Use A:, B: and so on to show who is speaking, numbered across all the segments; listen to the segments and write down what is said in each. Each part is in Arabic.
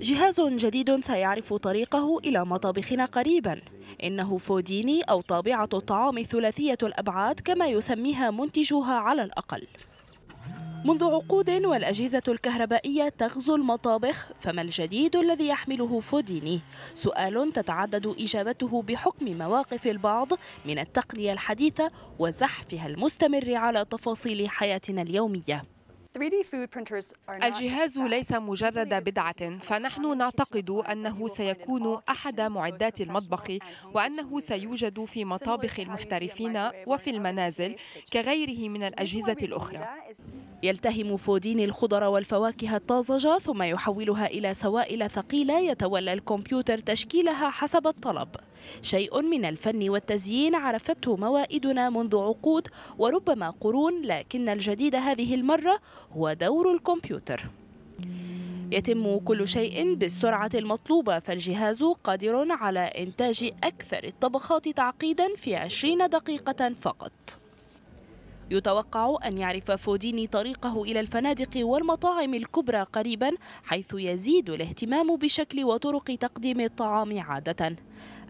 A: جهاز
B: جديد سيعرف طريقه إلى مطابخنا قريبا إنه فوديني أو طابعة الطعام ثلاثية الأبعاد كما يسميها منتجوها على الأقل منذ عقود والأجهزة الكهربائية تغزو المطابخ فما الجديد الذي يحمله فوديني؟ سؤال تتعدد إجابته بحكم مواقف البعض من التقنية الحديثة وزحفها المستمر على تفاصيل حياتنا اليومية
A: الجهاز ليس مجرد بدعة فنحن نعتقد أنه سيكون أحد معدات المطبخ وأنه سيوجد في مطابخ المحترفين وفي المنازل كغيره من الأجهزة الأخرى
B: يلتهم فودين الخضر والفواكه الطازجة ثم يحولها إلى سوائل ثقيلة يتولى الكمبيوتر تشكيلها حسب الطلب شيء من الفن والتزيين عرفته موائدنا منذ عقود وربما قرون لكن الجديد هذه المرة هو دور الكمبيوتر يتم كل شيء بالسرعة المطلوبة فالجهاز قادر على إنتاج أكثر الطبخات تعقيدا في 20 دقيقة فقط يتوقع أن يعرف فوديني طريقه إلى الفنادق والمطاعم الكبرى قريبا حيث يزيد الاهتمام بشكل وطرق تقديم الطعام عادة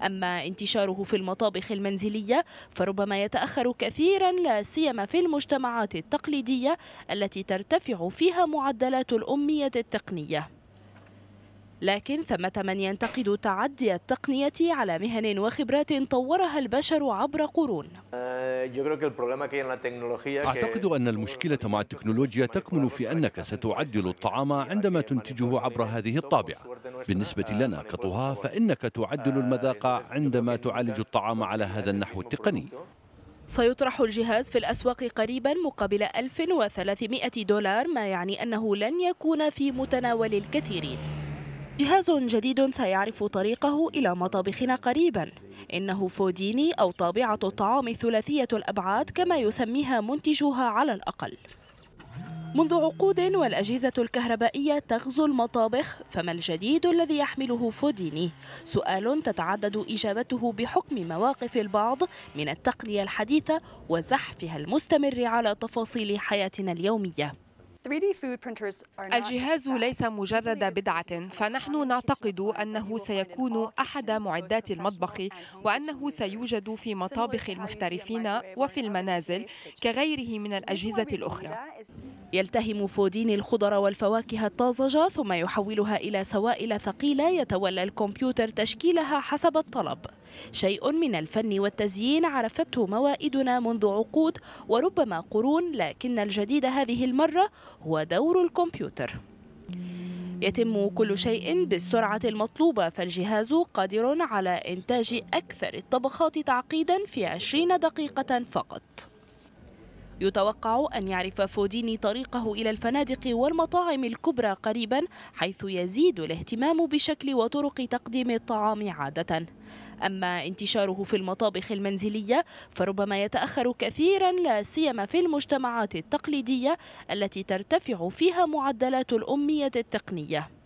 B: أما انتشاره في المطابخ المنزلية فربما يتأخر كثيرا لا سيما في المجتمعات التقليدية التي ترتفع فيها معدلات الأمية التقنية لكن ثمة من ينتقد تعدي التقنية على مهن وخبرات طورها البشر عبر قرون أعتقد
A: أن المشكلة مع التكنولوجيا تكمن في أنك ستعدل الطعام عندما تنتجه عبر هذه الطابعة بالنسبة لنا كطهاة فإنك تعدل المذاق عندما تعالج الطعام على هذا النحو التقني
B: سيطرح الجهاز في الأسواق قريبا مقابل 1300 دولار ما يعني أنه لن يكون في متناول الكثيرين جهاز جديد سيعرف طريقه إلى مطابخنا قريباً إنه فوديني أو طابعة الطعام ثلاثية الأبعاد كما يسميها منتجوها على الأقل منذ عقود والأجهزة الكهربائية تغزو المطابخ فما الجديد الذي يحمله فوديني؟ سؤال تتعدد إجابته بحكم مواقف البعض من التقنية الحديثة وزحفها المستمر على تفاصيل حياتنا اليومية
A: الجهاز ليس مجرد بدعة فنحن نعتقد أنه سيكون أحد معدات المطبخ وأنه سيوجد في مطابخ المحترفين وفي المنازل كغيره من الأجهزة الأخرى
B: يلتهم فودين الخضر والفواكه الطازجة ثم يحولها إلى سوائل ثقيلة يتولى الكمبيوتر تشكيلها حسب الطلب شيء من الفن والتزيين عرفته موائدنا منذ عقود وربما قرون لكن الجديد هذه المرة هو دور الكمبيوتر يتم كل شيء بالسرعة المطلوبة فالجهاز قادر على إنتاج أكثر الطبخات تعقيدا في 20 دقيقة فقط يتوقع أن يعرف فوديني طريقه إلى الفنادق والمطاعم الكبرى قريبا حيث يزيد الاهتمام بشكل وطرق تقديم الطعام عادة أما انتشاره في المطابخ المنزلية فربما يتأخر كثيرا لا سيما في المجتمعات التقليدية التي ترتفع فيها معدلات الأمية التقنية